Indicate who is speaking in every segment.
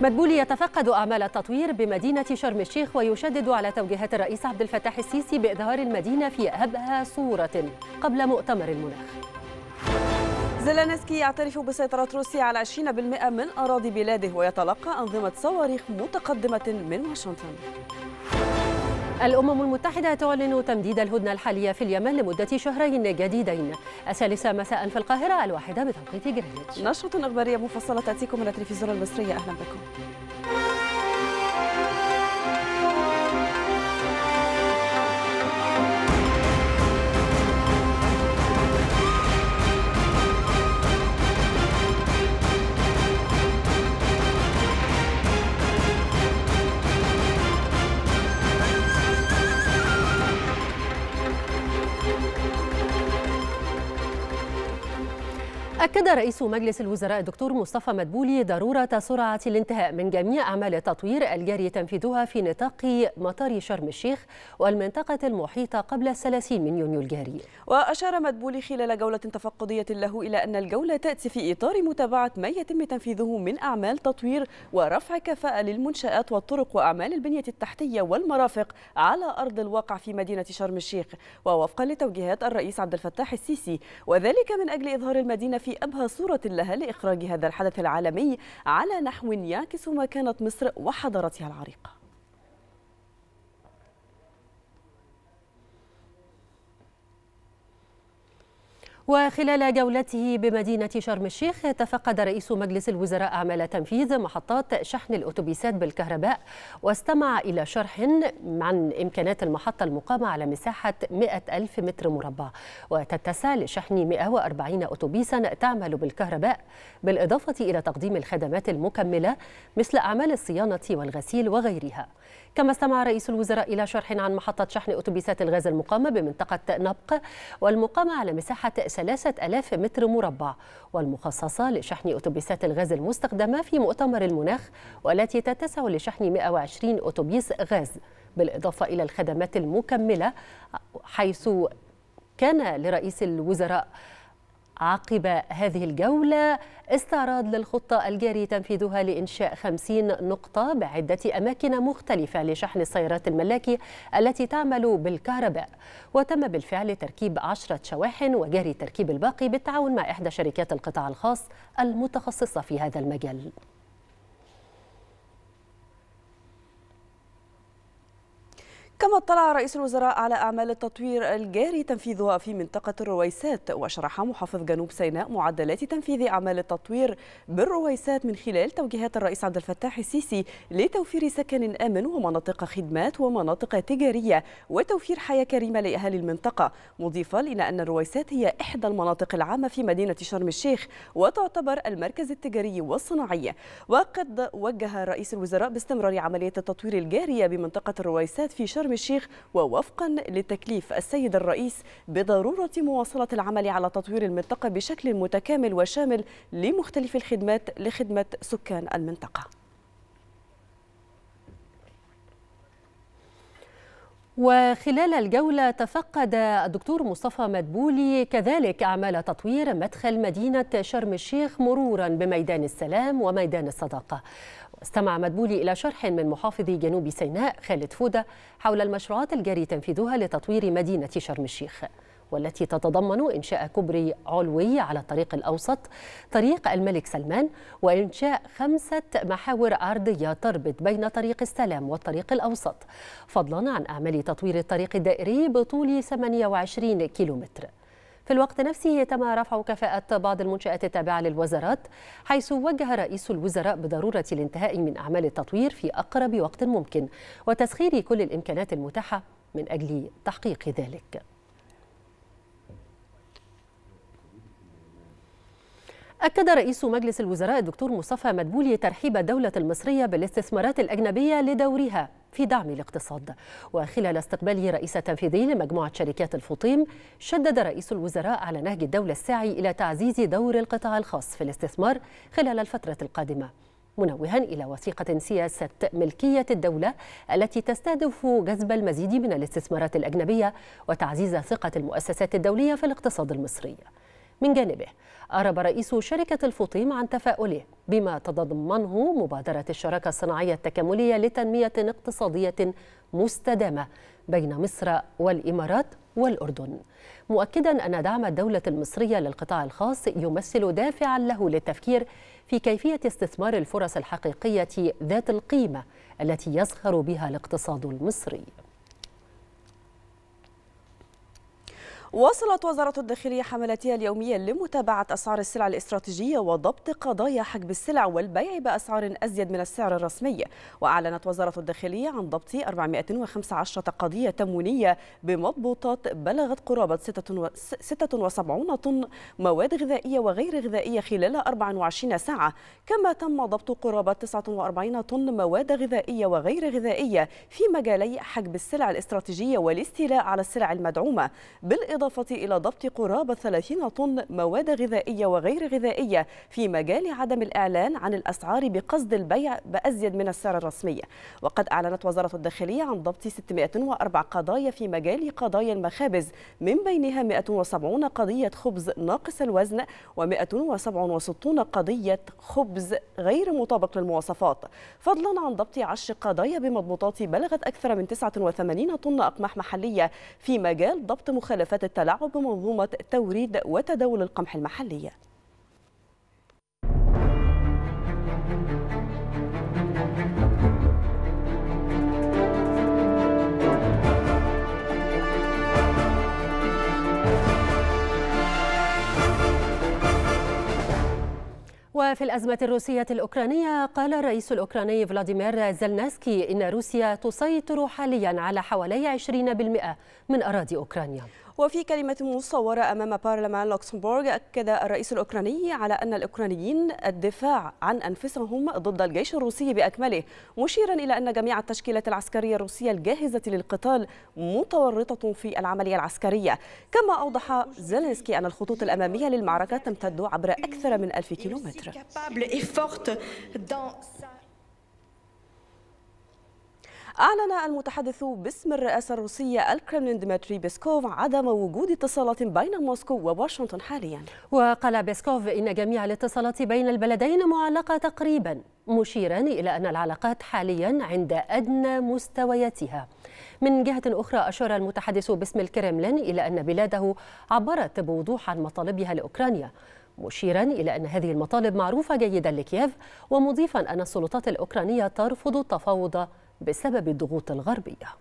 Speaker 1: مدبولي يتفقد أعمال التطوير بمدينة شرم الشيخ ويشدد على توجيهات الرئيس عبد الفتاح السيسي بإظهار المدينة في أبهى صورة قبل مؤتمر المناخ زلانسكي يعترف بسيطرة روسيا على
Speaker 2: 20% من أراضي بلاده ويتلقى أنظمة صواريخ متقدمة من واشنطن
Speaker 1: الأمم المتحدة تعلن تمديد الهدنة الحالية في اليمن لمدة شهرين جديدين الثالثة مساء في القاهرة الواحدة بتوقيت جرينتش نشرة أخبارية مفصلة تأتيكم من التلفزيون المصري أهلا بكم أكد رئيس مجلس الوزراء الدكتور مصطفى مدبولي ضرورة سرعة الانتهاء من جميع أعمال التطوير الجاري تنفيذها في نطاق مطار شرم الشيخ والمنطقة المحيطة قبل الثلاثين من يونيو الجاري
Speaker 2: وأشار مدبولي خلال جولة تفقدية له إلى أن الجولة تأتي في إطار متابعة ما يتم تنفيذه من أعمال تطوير ورفع كفاءة للمنشآت والطرق وأعمال البنية التحتية والمرافق على أرض الواقع في مدينة شرم الشيخ ووفقا لتوجيهات الرئيس عبد الفتاح السيسي وذلك من أجل إظهار المدينة في أبهى صورة لها لإخراج هذا الحدث العالمي على نحو يعكس مكانة مصر وحضارتها العريقة
Speaker 1: وخلال جولته بمدينة شرم الشيخ تفقد رئيس مجلس الوزراء أعمال تنفيذ محطات شحن الأتوبيسات بالكهرباء واستمع إلى شرح عن إمكانات المحطة المقامة على مساحة 100 ألف متر مربع وتتسع لشحن 140 أتوبيسا تعمل بالكهرباء بالإضافة إلى تقديم الخدمات المكملة مثل أعمال الصيانة والغسيل وغيرها كما استمع رئيس الوزراء إلى شرح عن محطة شحن أتوبيسات الغاز المقامة بمنطقة نبق والمقامة على مساحة 3000 متر مربع والمخصصة لشحن أتوبيسات الغاز المستخدمة في مؤتمر المناخ والتي تتسع لشحن 120 أتوبيس غاز بالإضافة إلى الخدمات المكملة حيث كان لرئيس الوزراء عقب هذه الجولة استعراض للخطة الجاري تنفيذها لإنشاء 50 نقطة بعدة أماكن مختلفة لشحن السيارات الملاكي التي تعمل بالكهرباء وتم بالفعل تركيب 10 شواحن وجاري تركيب الباقي بالتعاون مع إحدى شركات القطاع الخاص المتخصصة في هذا المجال
Speaker 2: كما اطلع رئيس الوزراء على أعمال التطوير الجاري تنفيذها في منطقة الرويسات وشرح محافظ جنوب سيناء معدلات تنفيذ أعمال التطوير بالرويسات من خلال توجيهات الرئيس عبد الفتاح السيسي لتوفير سكن آمن ومناطق خدمات ومناطق تجارية وتوفير حياة كريمة لأهالي المنطقة مضيفا إلى أن الرويسات هي إحدى المناطق العامة في مدينة شرم الشيخ وتعتبر المركز التجاري والصناعي وقد وجه رئيس الوزراء باستمرار عملية التطوير الجارية بمنطقة الرويسات في شرم شرم الشيخ ووفقا لتكليف السيد الرئيس بضرورة مواصلة العمل على تطوير المنطقة بشكل متكامل وشامل لمختلف الخدمات
Speaker 1: لخدمة سكان المنطقة وخلال الجولة تفقد الدكتور مصطفى مدبولي كذلك أعمال تطوير مدخل مدينة شرم الشيخ مرورا بميدان السلام وميدان الصداقة واستمع مدبولي إلى شرح من محافظ جنوب سيناء خالد فودة حول المشروعات الجاري تنفيذها لتطوير مدينة شرم الشيخ والتي تتضمن إنشاء كوبري علوي على الطريق الأوسط طريق الملك سلمان وإنشاء خمسة محاور عرضية تربط بين طريق السلام والطريق الأوسط فضلا عن أعمال تطوير الطريق الدائري بطول 28 كيلومتر في الوقت نفسه تم رفع كفاءة بعض المنشآت التابعة للوزارات حيث وجه رئيس الوزراء بضرورة الانتهاء من أعمال التطوير في أقرب وقت ممكن وتسخير كل الإمكانات المتاحة من أجل تحقيق ذلك أكد رئيس مجلس الوزراء الدكتور مصطفى مدبولي ترحيب الدولة المصرية بالاستثمارات الأجنبية لدورها في دعم الاقتصاد وخلال استقباله رئيس تنفيذي لمجموعة شركات الفطيم شدد رئيس الوزراء على نهج الدولة الساعي إلى تعزيز دور القطاع الخاص في الاستثمار خلال الفترة القادمة منوها إلى وثيقة سياسة ملكية الدولة التي تستهدف جذب المزيد من الاستثمارات الأجنبية وتعزيز ثقة المؤسسات الدولية في الاقتصاد المصري من جانبه أعرب رئيس شركة الفطيم عن تفاؤله بما تتضمنه مبادرة الشراكة الصناعية التكاملية لتنمية اقتصادية مستدامة بين مصر والإمارات والأردن مؤكدا أن دعم الدولة المصرية للقطاع الخاص يمثل دافعا له للتفكير في كيفية استثمار الفرص الحقيقية ذات القيمة التي يزخر بها الاقتصاد المصري واصلت
Speaker 2: وزارة الداخلية حملاتها اليومية لمتابعة أسعار السلع الاستراتيجية وضبط قضايا حجب السلع والبيع بأسعار أزيد من السعر الرسمي وأعلنت وزارة الداخلية عن ضبط 415 قضية تموينية بمضبوطات بلغت قرابة 76 طن مواد غذائية وغير غذائية خلال 24 ساعة كما تم ضبط قرابة 49 طن مواد غذائية وغير غذائية في مجالي حجب السلع الاستراتيجية والاستيلاء على السلع المدعومة بالإضافة بالإضافة إلى ضبط قرابة 30 طن مواد غذائية وغير غذائية في مجال عدم الإعلان عن الأسعار بقصد البيع بأزيد من السعر الرسمي وقد أعلنت وزارة الداخلية عن ضبط 604 قضايا في مجال قضايا المخابز من بينها 170 قضية خبز ناقص الوزن و167 قضية خبز غير مطابق للمواصفات فضلا عن ضبط 10 قضايا بمضبوطات بلغت أكثر من 89 طن أقماح محلية في مجال ضبط مخالفات التلاعب بمنظومة توريد وتداول القمح المحلية
Speaker 1: وفي الأزمة الروسية الأوكرانية قال الرئيس الأوكراني فلاديمير زلنسكي إن روسيا تسيطر حاليا على حوالي 20% من أراضي أوكرانيا
Speaker 2: وفي كلمة مصورة أمام برلمان لوكسمبورغ أكد الرئيس الأوكراني على أن الأوكرانيين الدفاع عن أنفسهم ضد الجيش الروسي بأكمله مشيرا إلى أن جميع التشكيلات العسكرية الروسية الجاهزة للقتال متورطة في العملية العسكرية كما أوضح زيلينسكي أن الخطوط الأمامية للمعركة تمتد عبر أكثر من ألف كيلومتر أعلن المتحدث باسم الرئاسة الروسية الكرملين ديمتري بيسكوف عدم وجود اتصالات بين موسكو وواشنطن حاليا
Speaker 1: وقال بيسكوف إن جميع الاتصالات بين البلدين معلقة تقريبا مشيرا إلى أن العلاقات حاليا عند أدنى مستوياتها من جهة أخرى أشار المتحدث باسم الكرملين إلى أن بلاده عبرت بوضوح عن مطالبها لأوكرانيا مشيرا إلى أن هذه المطالب معروفة جيدا لكييف ومضيفا أن السلطات الأوكرانية ترفض التفاوض بسبب الضغوط الغربية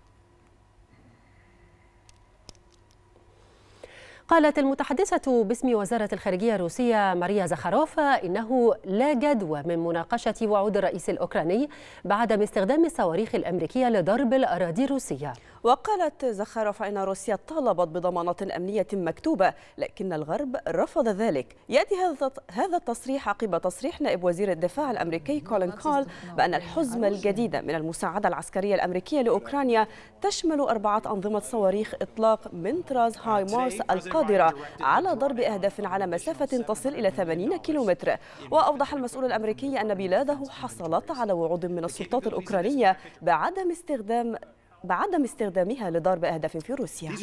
Speaker 1: قالت المتحدثة باسم وزارة الخارجية الروسية ماريا زخاروفا إنه لا جدوى من مناقشة وعود الرئيس الأوكراني بعدم استخدام الصواريخ الأمريكية لضرب الأراضي الروسية
Speaker 2: وقالت زخارف أن روسيا طالبت بضمانات أمنية مكتوبة لكن الغرب رفض ذلك يأتي هذا التصريح عقب تصريح نائب وزير الدفاع الأمريكي كولين كول بأن الحزمة الجديدة من المساعدة العسكرية الأمريكية لأوكرانيا تشمل أربعة أنظمة صواريخ إطلاق من طراز هاي مارس القادرة على ضرب أهداف على مسافة تصل إلى 80 كيلومتر وأوضح المسؤول الأمريكي أن بلاده حصلت على وعود من السلطات الأوكرانية بعدم استخدام بعدم استخدامها لضرب أهداف في روسيا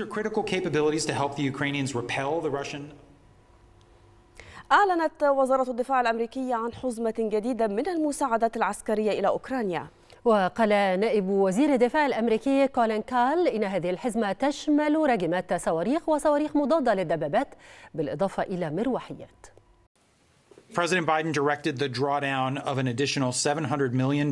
Speaker 2: أعلنت وزارة الدفاع الأمريكية عن حزمة جديدة من المساعدات العسكرية إلى أوكرانيا
Speaker 1: وقال نائب وزير الدفاع الأمريكي كولين كال إن هذه الحزمة تشمل راجمات صواريخ وصواريخ مضادة للدبابات بالإضافة إلى مروحيات
Speaker 3: President Biden directed the drawdown of an additional $700 million.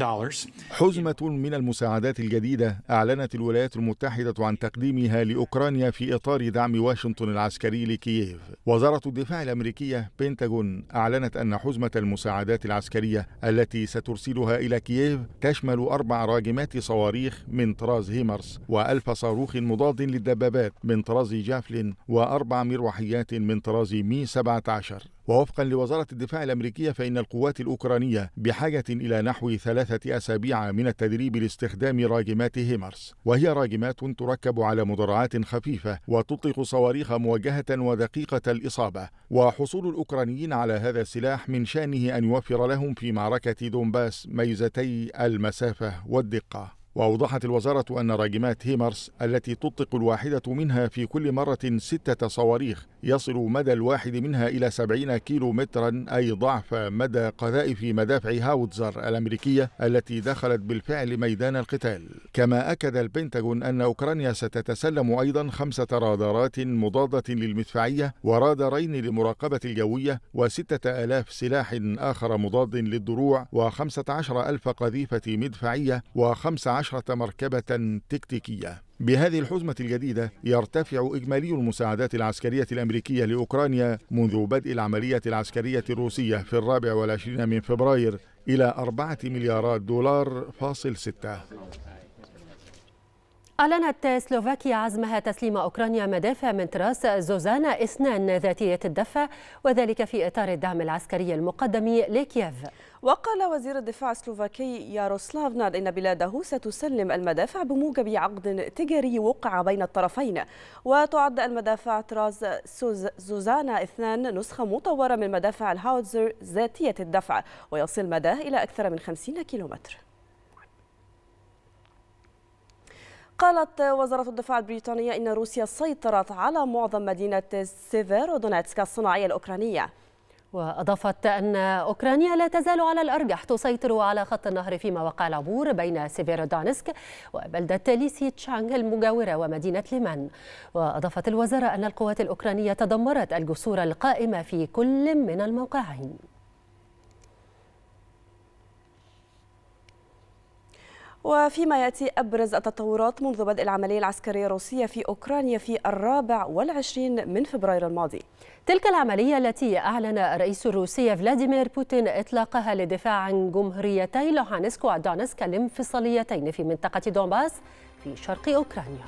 Speaker 3: حزمة من المساعدات الجديدة أعلنت الولايات المتحدة عن تقديمها لأوكرانيا في إطار دعم واشنطن العسكري لكييف. وزارة الدفاع الأمريكية بنتاغون أعلنت أن حزمة المساعدات العسكرية التي سترسلها إلى كييف تشمل أربع راجمات صواريخ من طراز هيمرس وألف صاروخ مضاد للدبابات من طراز جافلين وأربع مروحيات من طراز مي 17 ووفقا لوزارة الدفاع الأمريكية فإن القوات الأوكرانية بحاجة إلى نحو ثلاثة أسابيع من التدريب لاستخدام راجمات هيمرس وهي راجمات تركب على مدرعات خفيفة وتطلق صواريخ موجهة ودقيقة الإصابة وحصول الأوكرانيين على هذا السلاح من شأنه أن يوفر لهم في معركة دونباس ميزتي المسافة والدقة وأوضحت الوزارة أن راجمات هيمرس التي تطلق الواحدة منها في كل مرة ستة صواريخ يصل مدى الواحد منها إلى 70 كيلو مترا أي ضعف مدى قذائف مدافع هاوتزر الأمريكية التي دخلت بالفعل ميدان القتال كما أكد البنتاغون أن أوكرانيا ستتسلم أيضا خمسة رادارات مضادة للمدفعية ورادارين لمراقبة الجوية وستة آلاف سلاح آخر مضاد للدروع وخمسة عشر ألف قذيفة مدفعية وخمسة عشرة مركبة تكتيكية بهذه الحزمة الجديدة يرتفع إجمالي المساعدات العسكرية الأمريكية لأوكرانيا منذ بدء العملية العسكرية الروسية في الرابع والعشرين من فبراير إلى أربعة مليارات دولار فاصل ستة
Speaker 1: أعلنت سلوفاكيا عزمها تسليم أوكرانيا مدافع من طراز زوزانا اثنان ذاتية الدفع وذلك في إطار الدعم العسكري المقدم لكييف
Speaker 2: وقال وزير الدفاع السلوفاكي ياروسلاف ناد إن بلاده ستسلم المدافع بموجب عقد تجاري وقع بين الطرفين وتعد المدافع طراز زوزانا اثنان نسخة مطورة من مدافع الهاوتزر ذاتية الدفع ويصل مداه إلى أكثر من 50 كيلومتر قالت وزارة الدفاع البريطانية إن روسيا سيطرت على معظم مدينة سيفيرودونيتسك الصناعية الأوكرانية
Speaker 1: وأضافت أن أوكرانيا لا تزال على الأرجح تسيطر على خط النهر في مواقع العبور بين سيفيرودانسك وبلدة ليسي تشانغ المجاورة ومدينة ليمان وأضافت الوزارة أن القوات الأوكرانية تدمرت الجسور القائمة في كل من الموقعين وفيما يأتي أبرز التطورات
Speaker 2: منذ بدء العملية العسكرية الروسية في أوكرانيا في الرابع والعشرين من فبراير
Speaker 1: الماضي تلك العملية التي أعلن الرئيس الروسي فلاديمير بوتين إطلاقها للدفاع عن جمهوريتي لوحانسك ودونسك الانفصاليتين في منطقة دونباس في شرق أوكرانيا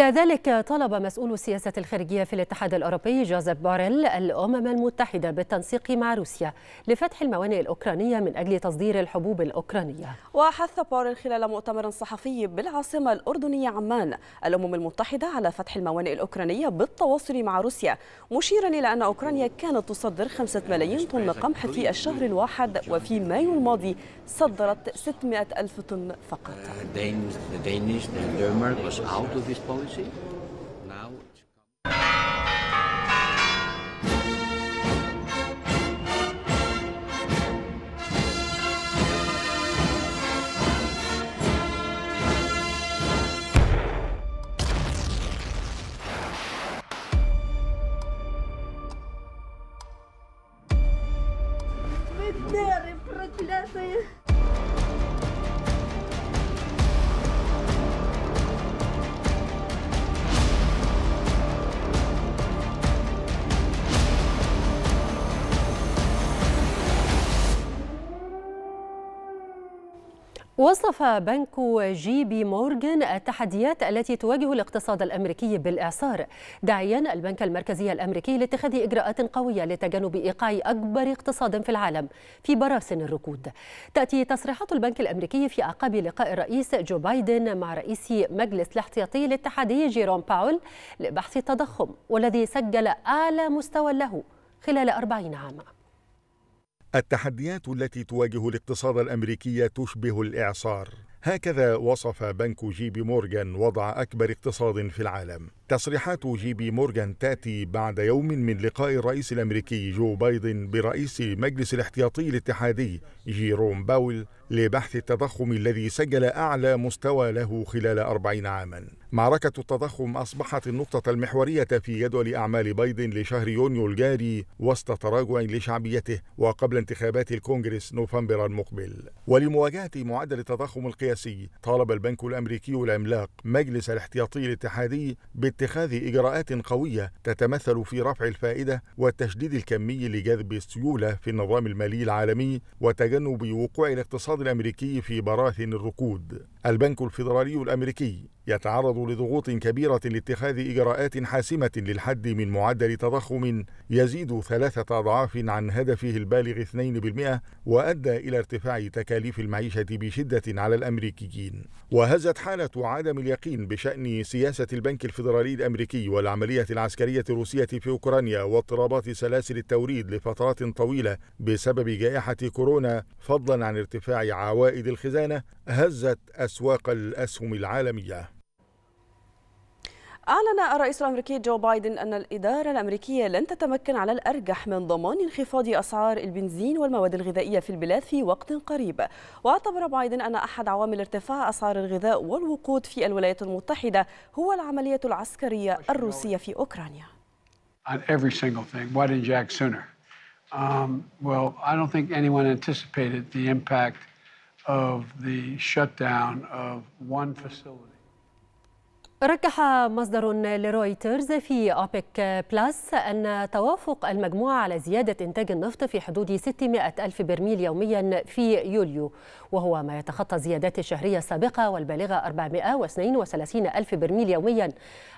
Speaker 1: إلى ذلك طلب مسؤول السياسة الخارجية في الاتحاد الأوروبي جوزيف باريل الأمم المتحدة بالتنسيق مع روسيا لفتح الموانئ الأوكرانية من أجل تصدير الحبوب الأوكرانية وحث باريل خلال مؤتمر صحفي بالعاصمة الأردنية عمان
Speaker 2: الأمم المتحدة على فتح الموانئ الأوكرانية بالتواصل مع روسيا مشيرا إلى أن أوكرانيا كانت تصدر 5 ملايين طن قمح في الشهر الواحد وفي مايو الماضي صدرت 600 ألف طن فقط
Speaker 4: Now
Speaker 1: وصف بنك جي بي مورغان التحديات التي تواجه الاقتصاد الامريكي بالاعصار، داعيا البنك المركزي الامريكي لاتخاذ اجراءات قويه لتجنب ايقاع اكبر اقتصاد في العالم في براسن الركود. تاتي تصريحات البنك الامريكي في اعقاب لقاء الرئيس جو بايدن مع رئيس مجلس الاحتياطي الاتحادي جيروم باول لبحث التضخم والذي سجل اعلى مستوى له خلال 40 عاما.
Speaker 3: التحديات التي تواجه الاقتصاد الامريكي تشبه الاعصار هكذا وصف بنك جي بي مورغان وضع اكبر اقتصاد في العالم تصريحات جيبي مورغان تاتي بعد يوم من لقاء الرئيس الامريكي جو بايدن برئيس مجلس الاحتياطي الاتحادي جيروم باول لبحث التضخم الذي سجل اعلى مستوى له خلال 40 عاما. معركه التضخم اصبحت النقطه المحوريه في جدول اعمال بايدن لشهر يونيو الجاري وسط تراجع لشعبيته وقبل انتخابات الكونغرس نوفمبر المقبل. ولمواجهه معدل التضخم القياسي طالب البنك الامريكي العملاق مجلس الاحتياطي الاتحادي بالت اتخاذ إجراءات قوية تتمثل في رفع الفائدة والتشديد الكمي لجذب السيولة في النظام المالي العالمي وتجنب وقوع الاقتصاد الأمريكي في براثن الركود. البنك الفيدرالي الأمريكي يتعرض لضغوط كبيرة لاتخاذ إجراءات حاسمة للحد من معدل تضخم يزيد ثلاثة أضعاف عن هدفه البالغ 2% وأدى إلى ارتفاع تكاليف المعيشة بشدة على الأمريكيين. وهزت حالة عدم اليقين بشأن سياسة البنك الفيدرالي توريد أمريكي والعملية العسكرية الروسية في أوكرانيا واضطرابات سلاسل التوريد لفترات طويلة بسبب جائحة كورونا فضلا عن ارتفاع عوائد الخزانة هزت أسواق الأسهم العالمية
Speaker 2: أعلن الرئيس الأمريكي جو بايدن أن الإدارة الأمريكية لن تتمكن على الأرجح من ضمان انخفاض أسعار البنزين والمواد الغذائية في البلاد في وقت قريب واعتبر بايدن أن أحد عوامل ارتفاع أسعار الغذاء والوقود في الولايات المتحدة هو العملية العسكرية الروسية في أوكرانيا um, of the shutdown of one facility.
Speaker 1: رجح مصدر لرويترز في أوبك بلاس أن توافق المجموعة على زيادة إنتاج النفط في حدود 600 ألف برميل يوميا في يوليو وهو ما يتخطى الزيادات الشهرية السابقة والبالغة 432 ألف برميل يوميا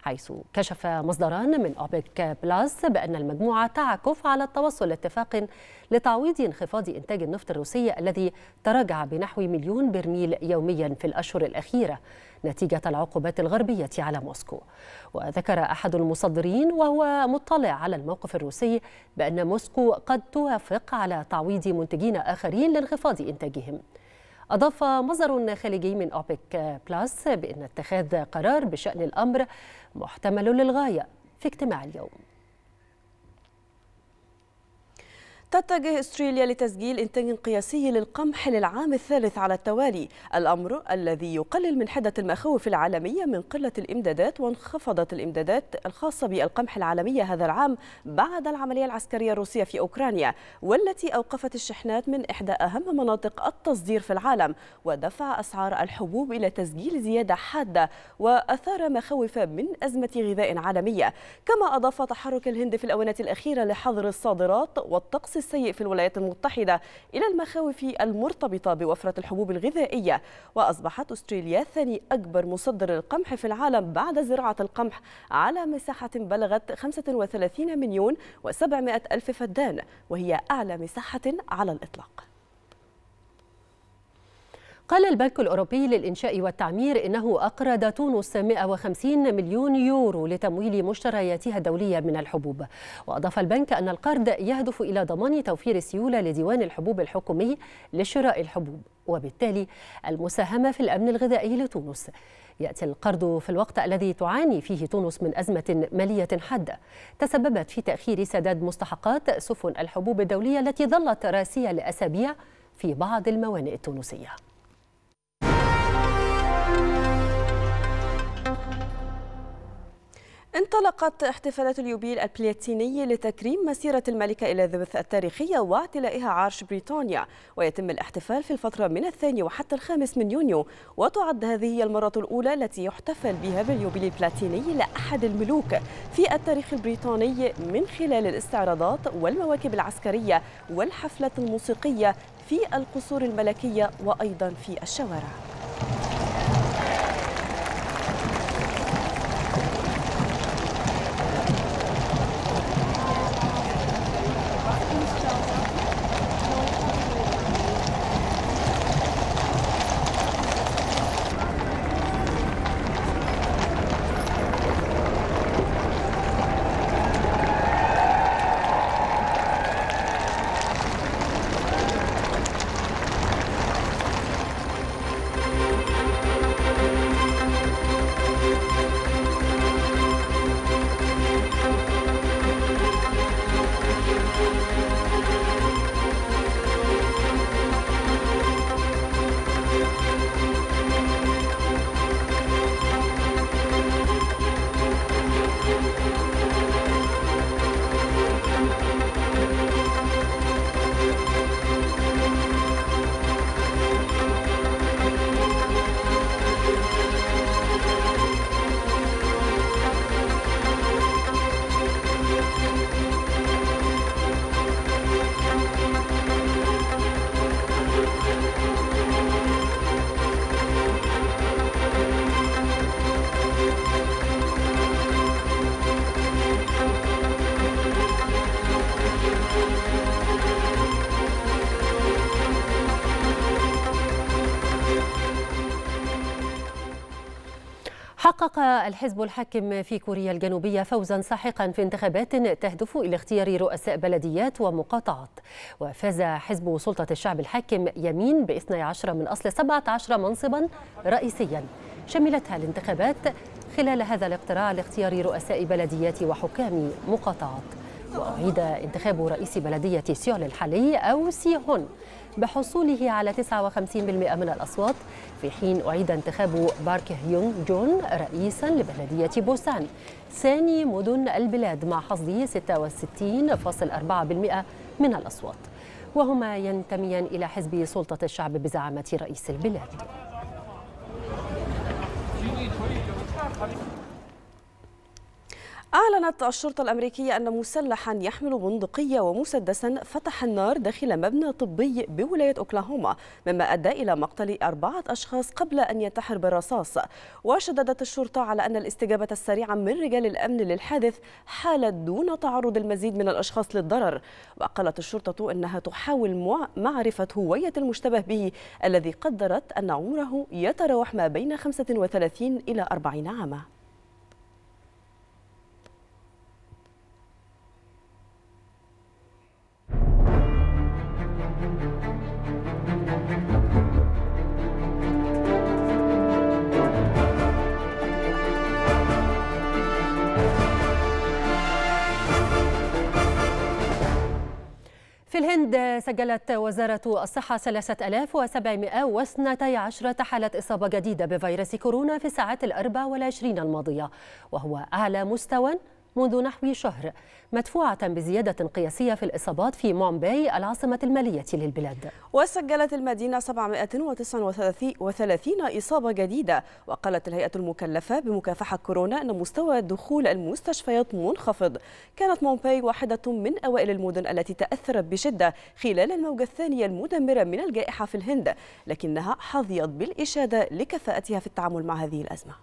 Speaker 1: حيث كشف مصدران من أوبك بلاس بأن المجموعة تعكف على التوصل لاتفاق لتعويض انخفاض إنتاج النفط الروسي الذي تراجع بنحو مليون برميل يوميا في الأشهر الأخيرة نتيجة العقوبات الغربية على موسكو وذكر أحد المصدرين وهو مطلع على الموقف الروسي بأن موسكو قد توافق على تعويض منتجين آخرين لانخفاض إنتاجهم أضاف مصدر خليجي من أوبك بلاس بأن اتخاذ قرار بشأن الأمر محتمل للغاية في اجتماع اليوم
Speaker 2: تتجه استراليا لتسجيل انتاج قياسي للقمح للعام الثالث على التوالي الامر الذي يقلل من حده المخاوف العالميه من قله الامدادات وانخفضت الامدادات الخاصه بالقمح العالميه هذا العام بعد العمليه العسكريه الروسيه في اوكرانيا والتي اوقفت الشحنات من احدى اهم مناطق التصدير في العالم ودفع اسعار الحبوب الى تسجيل زياده حاده واثار مخاوف من ازمه غذاء عالميه كما اضاف تحرك الهند في الاونه الاخيره لحظر الصادرات والطقس السيء في الولايات المتحدة إلى المخاوف المرتبطة بوفرة الحبوب الغذائية وأصبحت أستراليا ثاني أكبر مصدر للقمح في العالم بعد زراعة القمح على مساحة بلغت 35 مليون و700 ألف
Speaker 1: فدان وهي أعلى مساحة على الإطلاق قال البنك الأوروبي للإنشاء والتعمير إنه أقرض تونس 150 مليون يورو لتمويل مشترياتها الدولية من الحبوب وأضاف البنك أن القرض يهدف إلى ضمان توفير السيولة لديوان الحبوب الحكومي لشراء الحبوب وبالتالي المساهمة في الأمن الغذائي لتونس يأتي القرض في الوقت الذي تعاني فيه تونس من أزمة مالية حادة تسببت في تأخير سداد مستحقات سفن الحبوب الدولية التي ظلت راسية لأسابيع في بعض الموانئ التونسيه
Speaker 2: انطلقت احتفالات اليوبيل البلاتيني لتكريم مسيرة الملكة إليزابيث التاريخية واعتلائها عرش بريطانيا ويتم الاحتفال في الفترة من الثاني وحتى الخامس من يونيو وتعد هذه هي المرة الأولى التي يحتفل بها باليوبيل البلاتيني لأحد الملوك في التاريخ البريطاني من خلال الاستعراضات والمواكب العسكرية والحفلات الموسيقية في القصور الملكية وأيضا في الشوارع
Speaker 1: حقق الحزب الحاكم في كوريا الجنوبية فوزا ساحقا في انتخابات تهدف إلى اختيار رؤساء بلديات ومقاطعات وفاز حزب سلطة الشعب الحاكم يمين ب 12 من أصل 17 منصبا رئيسيا شملتها الانتخابات خلال هذا الاقتراع لاختيار رؤساء بلديات وحكام مقاطعات وأعيد انتخاب رئيس بلدية سيول الحالي أو سيهون بحصوله على 59% من الأصوات في حين أعيد انتخاب بارك هيونغ جون رئيسا لبلدية بوسان ثاني مدن البلاد مع حصده 66.4% من الأصوات وهما ينتميان إلى حزب سلطة الشعب بزعامة رئيس البلاد
Speaker 2: أعلنت الشرطة الأمريكية أن مسلحا يحمل بندقية ومسدسا فتح النار داخل مبنى طبي بولاية أوكلاهوما مما أدى إلى مقتل أربعة أشخاص قبل أن ينتحر بالرصاص وشددت الشرطة على أن الاستجابة السريعة من رجال الأمن للحادث حالت دون تعرض المزيد من الأشخاص للضرر وقالت الشرطة أنها تحاول معرفة هوية المشتبه به الذي قدرت أن عمره يتراوح ما بين 35 إلى 40 عاما
Speaker 1: في الهند سجلت وزارة الصحة 3712 حالة إصابة جديدة بفيروس كورونا في الساعات الأربع والعشرين الماضية وهو أعلى مستوى منذ نحو شهر مدفوعة بزيادة قياسية في الإصابات في مومباي العاصمة المالية للبلاد
Speaker 2: وسجلت المدينة 739 إصابة جديدة وقالت الهيئة المكلفة بمكافحة كورونا أن مستوى دخول المستشفيات منخفض كانت مومباي واحدة من أوائل المدن التي تأثرت بشدة خلال الموجة الثانية المدمرة من الجائحة في الهند لكنها حظيت بالإشادة لكفاءتها في التعامل مع هذه الأزمة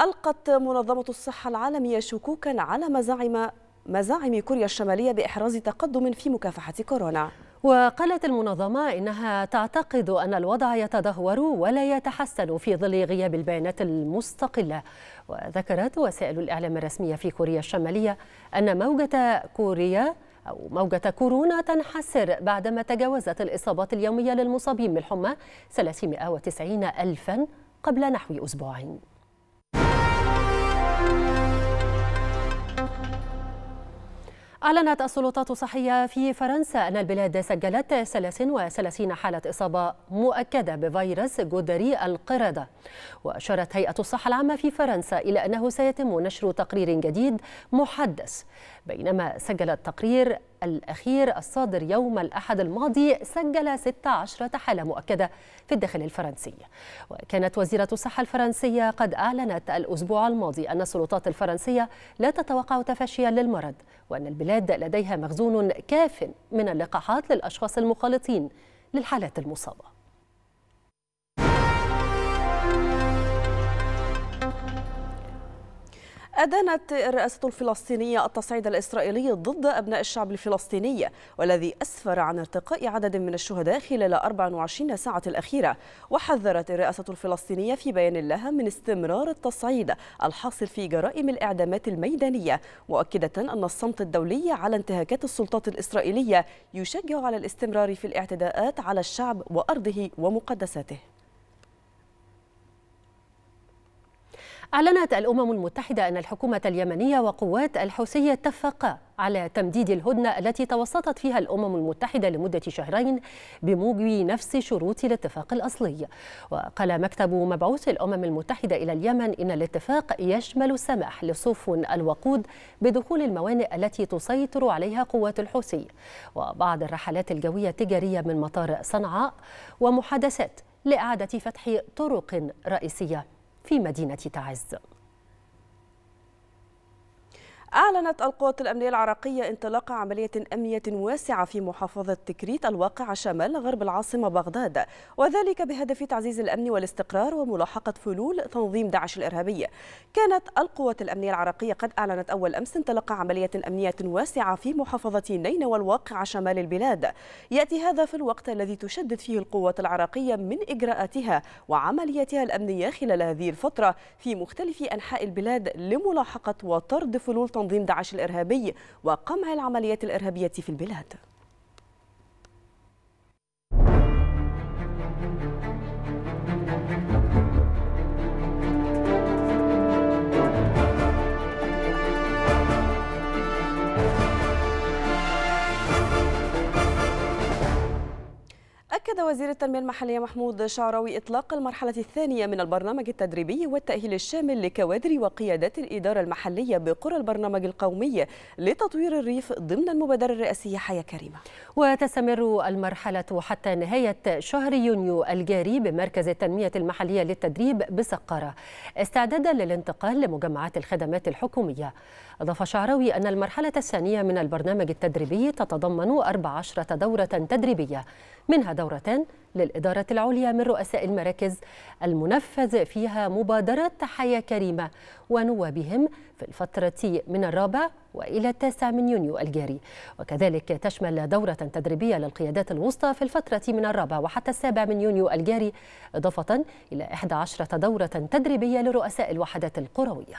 Speaker 2: ألقت منظمة الصحة العالمية شكوكا على مزاعم مزاعم كوريا الشمالية بإحراز تقدم في مكافحة كورونا
Speaker 1: وقالت المنظمة إنها تعتقد أن الوضع يتدهور ولا يتحسن في ظل غياب البيانات المستقلة وذكرت وسائل الإعلام الرسمية في كوريا الشمالية أن موجة كوريا أو موجة كورونا تنحسر بعدما تجاوزت الإصابات اليومية للمصابين بالحمى 390 ألفا قبل نحو أسبوعين أعلنت السلطات الصحية في فرنسا أن البلاد سجلت 33 حالة إصابة مؤكدة بفيروس جدري القردة وأشارت هيئة الصحة العامة في فرنسا إلى أنه سيتم نشر تقرير جديد محدث بينما سجل التقرير الأخير الصادر يوم الأحد الماضي سجل 16 حالة مؤكدة في الداخل الفرنسي وكانت وزيرة الصحة الفرنسية قد أعلنت الأسبوع الماضي أن السلطات الفرنسية لا تتوقع تفشيا للمرض وأن البلاد لديها مخزون كاف من اللقاحات للأشخاص المخالطين للحالات المصابة
Speaker 2: أدانت الرئاسة الفلسطينية التصعيد الإسرائيلي ضد أبناء الشعب الفلسطيني والذي أسفر عن ارتقاء عدد من الشهداء خلال 24 ساعة الأخيرة وحذرت الرئاسة الفلسطينية في بيان لها من استمرار التصعيد الحاصل في جرائم الإعدامات الميدانية مؤكدة أن الصمت الدولي على انتهاكات السلطات الإسرائيلية يشجع على الاستمرار في الاعتداءات على الشعب وأرضه ومقدساته
Speaker 1: أعلنت الأمم المتحدة أن الحكومة اليمنية وقوات الحوثية اتفقا على تمديد الهدنة التي توسطت فيها الأمم المتحدة لمدة شهرين بموجب نفس شروط الاتفاق الأصلي وقال مكتب مبعوث الأمم المتحدة إلى اليمن إن الاتفاق يشمل السماح لسفن الوقود بدخول الموانئ التي تسيطر عليها قوات الحوثي وبعض الرحلات الجوية التجارية من مطار صنعاء ومحادثات لإعادة فتح طرق رئيسية في مدينة تعز
Speaker 2: أعلنت القوات الأمنية العراقية انطلاق عملية أمنية واسعة في محافظة تكريت الواقعة شمال غرب العاصمة بغداد وذلك بهدف تعزيز الأمن والاستقرار وملاحقة فلول تنظيم داعش الإرهابي كانت القوات الأمنية العراقية قد أعلنت أول أمس انطلاق عملية أمنية واسعة في محافظة نينوى الواقعة شمال البلاد يأتي هذا في الوقت الذي تشدد فيه القوات العراقية من إجراءاتها وعملياتها الأمنية خلال هذه الفترة في مختلف أنحاء البلاد لملاحقة وطرد فلول تنظيم داعش الإرهابي وقمع العمليات الإرهابية في البلاد أكد وزير التنمية المحلية محمود شعراوي إطلاق المرحلة الثانية من البرنامج التدريبي والتأهيل الشامل لكوادر وقيادات الإدارة المحلية بقرى البرنامج
Speaker 1: القومي لتطوير الريف ضمن المبادرة الرئاسية حياة كريمة وتستمر المرحلة حتى نهاية شهر يونيو الجاري بمركز التنمية المحلية للتدريب بسقارة استعدادا للانتقال لمجمعات الخدمات الحكومية أضاف شعراوي أن المرحلة الثانية من البرنامج التدريبي تتضمن 14 دورة تدريبية منها دورتان للإدارة العليا من رؤساء المراكز المنفذ فيها مبادرة حياة كريمة ونوابهم في الفترة من الرابع وإلى التاسع من يونيو الجاري وكذلك تشمل دورة تدريبية للقيادات الوسطى في الفترة من الرابع وحتى السابع من يونيو الجاري إضافة إلى 11 دورة تدريبية لرؤساء الوحدات القروية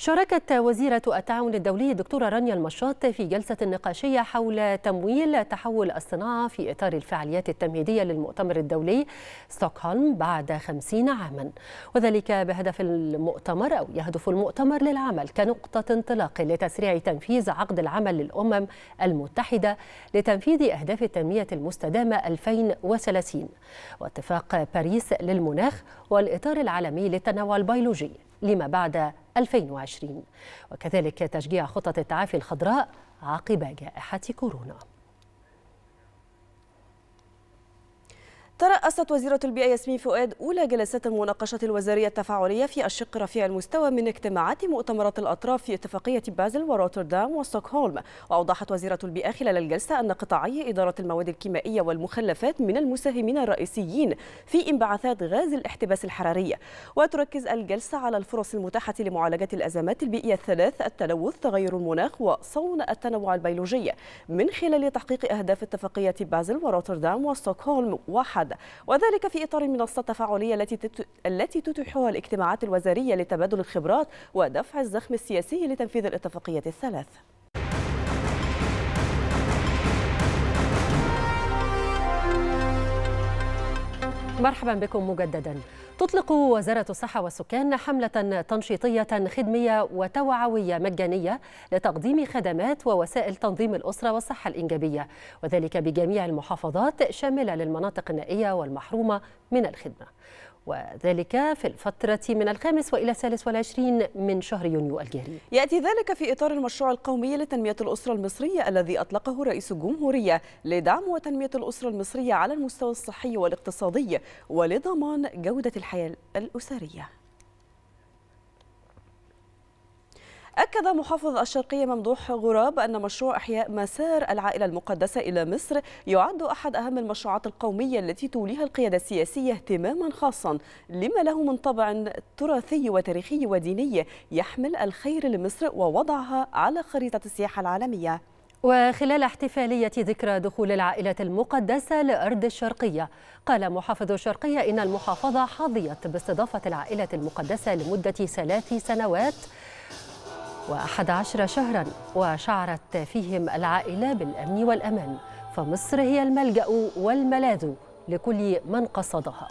Speaker 1: شاركت وزيرة التعاون الدولي الدكتورة رانيا المشاط في جلسة نقاشية حول تمويل تحول الصناعة في إطار الفعاليات التمهيدية للمؤتمر الدولي ستوكهولم بعد خمسين عاما وذلك بهدف المؤتمر أو يهدف المؤتمر للعمل كنقطة انطلاق لتسريع تنفيذ عقد العمل للأمم المتحدة لتنفيذ أهداف التنمية المستدامة 2030 واتفاق باريس للمناخ والإطار العالمي للتنوع البيولوجي لما بعد 2020 وكذلك تشجيع خطة التعافي الخضراء عقب جائحة كورونا
Speaker 2: ترأست وزيرة البيئة ياسمين فؤاد أولى جلسات المناقشة الوزارية التفاعلية في الشق رفيع المستوى من اجتماعات مؤتمرات الأطراف في اتفاقية بازل وروتردام وستوكهولم وأوضحت وزيرة البيئة خلال الجلسة أن قطاعي إدارة المواد الكيميائية والمخلفات من المساهمين الرئيسيين في انبعاثات غاز الاحتباس الحراري وتركز الجلسة على الفرص المتاحة لمعالجة الأزمات البيئية الثلاث التلوث تغير المناخ وصون التنوع البيولوجي من خلال تحقيق أهداف اتفاقية بازل وروتردام وستوكهولم وحد الأحد وذلك في إطار المنصة التفاعلية التي تت... التي تتيحها الاجتماعات الوزارية لتبادل الخبرات ودفع الزخم السياسي لتنفيذ الاتفاقية الثلاث
Speaker 1: مرحبا بكم مجددا تطلق وزارة الصحة والسكان حملة تنشيطية خدمية وتوعوية مجانية لتقديم خدمات ووسائل تنظيم الأسرة والصحة الإنجابية وذلك بجميع المحافظات شاملة للمناطق النائية والمحرومة من الخدمة وذلك في الفترة من الخامس وإلى الثالث والعشرين من شهر يونيو الجاري يأتي
Speaker 2: ذلك في إطار المشروع القومي لتنمية الأسرة المصرية الذي أطلقه رئيس الجمهورية لدعم وتنمية الأسرة المصرية على المستوى الصحي والاقتصادي ولضمان جودة الحياة الأسرية أكد محافظ الشرقية ممدوح غراب أن مشروع إحياء مسار العائلة المقدسة إلى مصر يعد أحد أهم المشروعات القومية التي توليها القيادة السياسية اهتماما خاصا لما له من طبع تراثي وتاريخي وديني يحمل الخير
Speaker 1: لمصر ووضعها على خريطة السياحة العالمية وخلال احتفالية ذكرى دخول العائلة المقدسة لأرض الشرقية قال محافظ الشرقية إن المحافظة حظيت باستضافة العائلة المقدسة لمدة ثلاث سنوات وأحد عشر شهرا وشعرت فيهم العائلة بالأمن والأمان فمصر هي الملجأ والملاذ لكل من قصدها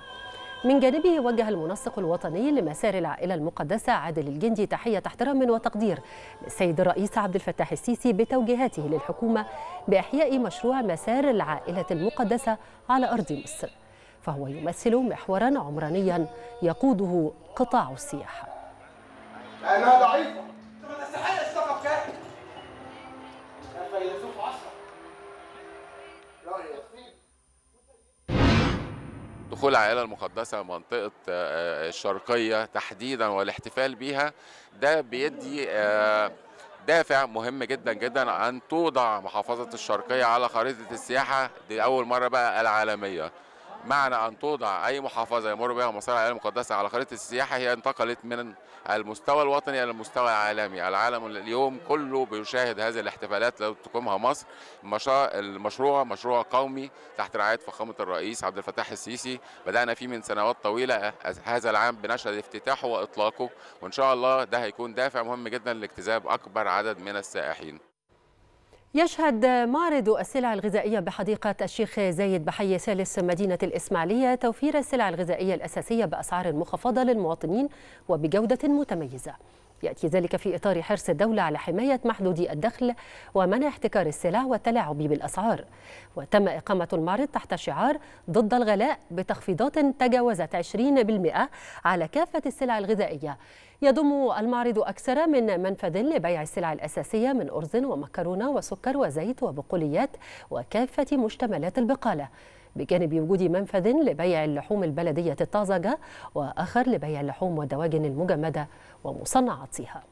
Speaker 1: من جانبه وجه المنسق الوطني لمسار العائلة المقدسة عادل الجندي تحية احترام وتقدير للسيد الرئيس عبد الفتاح السيسي بتوجيهاته للحكومة بإحياء مشروع مسار العائلة المقدسة على أرض مصر فهو يمثل محورا عمرانيا يقوده قطاع السياحة
Speaker 3: أنا ضعيفة
Speaker 4: دخول العائله المقدسه منطقه آه، الشرقيه تحديدا والاحتفال بها ده بيدي آه، دافع مهم جدا جدا عن توضع محافظه الشرقيه على خريطه السياحه دي اول مره بقى العالميه معنى أن توضع أي محافظة يمر بها مصالح العلم المقدسة على خريطة السياحة هي انتقلت من المستوى الوطني إلى المستوى العالمي العالم اليوم كله بيشاهد هذه الاحتفالات لو تقومها مصر المشروع مشروع قومي تحت رعاية فخامة الرئيس عبد الفتاح السيسي بدأنا فيه من سنوات طويلة هذا العام بنشهد افتتاحه وإطلاقه وإن شاء الله ده هيكون دافع مهم جدا لاجتذاب أكبر عدد من السائحين
Speaker 1: يشهد معرض السلع الغذائية بحديقة الشيخ زايد بحي ثالث مدينة الإسماعيلية توفير السلع الغذائية الأساسية بأسعار مخفضة للمواطنين وبجودة متميزة يأتي ذلك في إطار حرص الدولة على حماية محدودي الدخل ومنع احتكار السلع والتلاعب بالأسعار وتم إقامة المعرض تحت شعار ضد الغلاء بتخفيضات تجاوزت 20% على كافة السلع الغذائية يضم المعرض أكثر من منفذ لبيع السلع الأساسية من أرز ومكرونة وسكر وزيت وبقوليات وكافة مشتملات البقالة بجانب وجود منفذ لبيع اللحوم البلدية الطازجة وآخر لبيع اللحوم والدواجن المجمدة ومصنعاتها